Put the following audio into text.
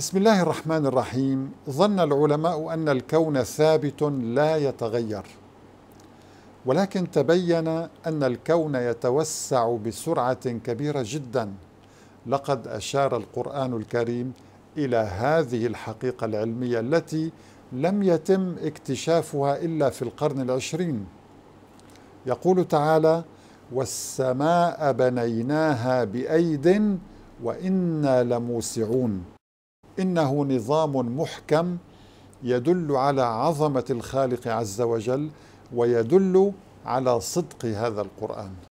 بسم الله الرحمن الرحيم ظن العلماء أن الكون ثابت لا يتغير ولكن تبين أن الكون يتوسع بسرعة كبيرة جدا لقد أشار القرآن الكريم إلى هذه الحقيقة العلمية التي لم يتم اكتشافها إلا في القرن العشرين يقول تعالى والسماء بنيناها بأيد وإنا لموسعون انه نظام محكم يدل على عظمه الخالق عز وجل ويدل على صدق هذا القران